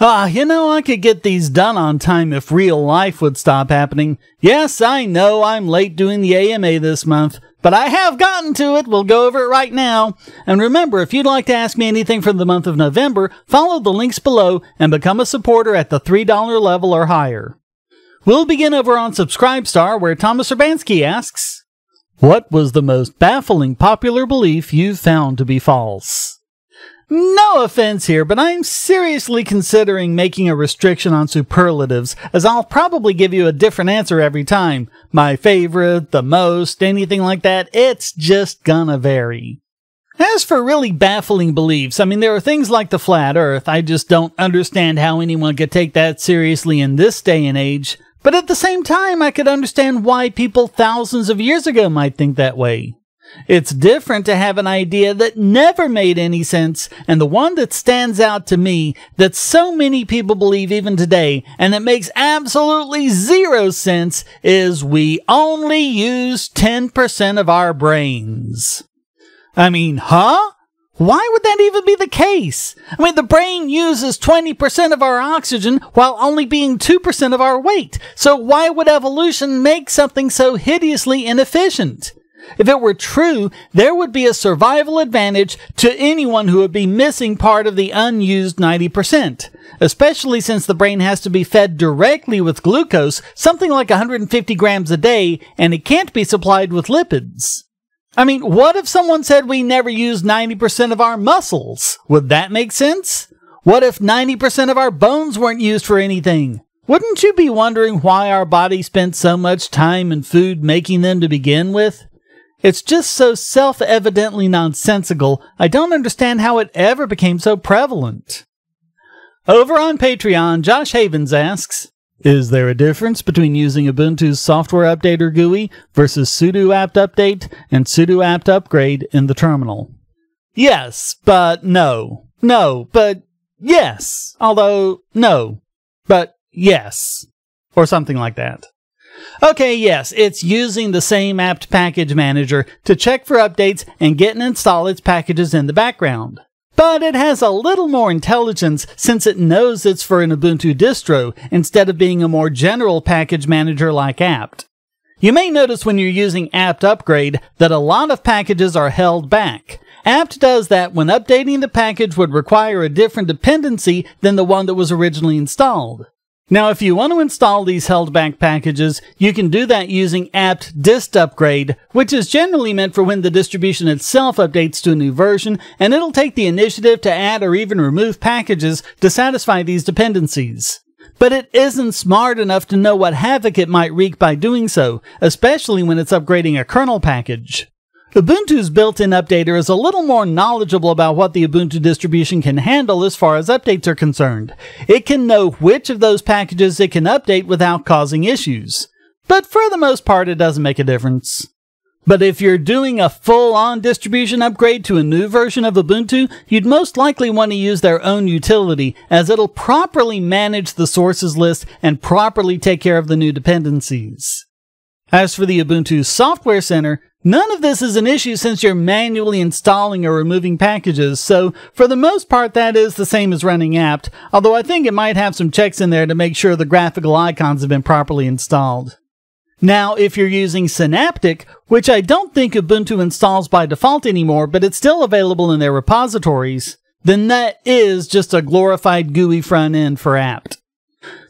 Ah, you know, I could get these done on time if real life would stop happening. Yes, I know I'm late doing the AMA this month, but I have gotten to it. We'll go over it right now. And remember, if you'd like to ask me anything for the month of November, follow the links below and become a supporter at the $3 level or higher. We'll begin over on Subscribestar, where Thomas Urbanski asks, What was the most baffling popular belief you have found to be false? No offense here, but I'm seriously considering making a restriction on superlatives, as I'll probably give you a different answer every time. My favorite, the most, anything like that, it's just gonna vary. As for really baffling beliefs, I mean, there are things like the flat earth. I just don't understand how anyone could take that seriously in this day and age. But at the same time, I could understand why people thousands of years ago might think that way. It's different to have an idea that never made any sense, and the one that stands out to me that so many people believe even today, and that makes absolutely zero sense, is we only use 10% of our brains. I mean, huh? Why would that even be the case? I mean, the brain uses 20% of our oxygen while only being 2% of our weight. So why would evolution make something so hideously inefficient? If it were true, there would be a survival advantage to anyone who would be missing part of the unused 90%, especially since the brain has to be fed directly with glucose, something like 150 grams a day, and it can't be supplied with lipids. I mean, what if someone said we never use 90% of our muscles? Would that make sense? What if 90% of our bones weren't used for anything? Wouldn't you be wondering why our body spent so much time and food making them to begin with? It's just so self-evidently nonsensical, I don't understand how it ever became so prevalent. Over on Patreon, Josh Havens asks, Is there a difference between using Ubuntu's software updater GUI versus sudo apt update and sudo apt upgrade in the terminal? Yes, but no. No, but yes. Although, no, but yes. Or something like that. Okay, yes, it's using the same apt package manager to check for updates and get and install its packages in the background. But it has a little more intelligence since it knows it's for an Ubuntu distro instead of being a more general package manager like apt. You may notice when you're using apt upgrade that a lot of packages are held back. Apt does that when updating the package would require a different dependency than the one that was originally installed. Now, if you want to install these held back packages, you can do that using apt dist upgrade, which is generally meant for when the distribution itself updates to a new version, and it'll take the initiative to add or even remove packages to satisfy these dependencies. But it isn't smart enough to know what havoc it might wreak by doing so, especially when it's upgrading a kernel package. Ubuntu's built-in updater is a little more knowledgeable about what the Ubuntu distribution can handle as far as updates are concerned. It can know which of those packages it can update without causing issues. But for the most part, it doesn't make a difference. But if you're doing a full-on distribution upgrade to a new version of Ubuntu, you'd most likely want to use their own utility, as it'll properly manage the sources list and properly take care of the new dependencies. As for the Ubuntu Software Center, none of this is an issue since you're manually installing or removing packages, so for the most part that is the same as running apt, although I think it might have some checks in there to make sure the graphical icons have been properly installed. Now, if you're using Synaptic, which I don't think Ubuntu installs by default anymore, but it's still available in their repositories, then that is just a glorified GUI front end for apt.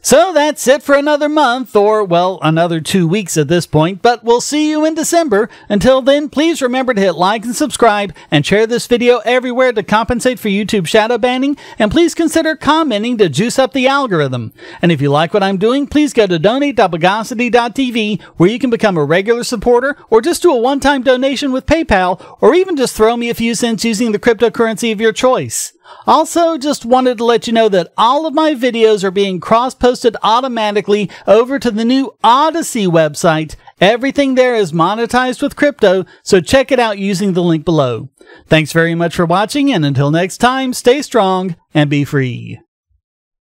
So that's it for another month, or, well, another two weeks at this point, but we'll see you in December. Until then, please remember to hit like and subscribe and share this video everywhere to compensate for YouTube shadow banning, and please consider commenting to juice up the algorithm. And if you like what I'm doing, please go to donate.bogosity.tv where you can become a regular supporter or just do a one-time donation with PayPal, or even just throw me a few cents using the cryptocurrency of your choice. Also, just wanted to let you know that all of my videos are being cross-posted posted automatically over to the new Odyssey website. Everything there is monetized with crypto, so check it out using the link below. Thanks very much for watching, and until next time, stay strong and be free.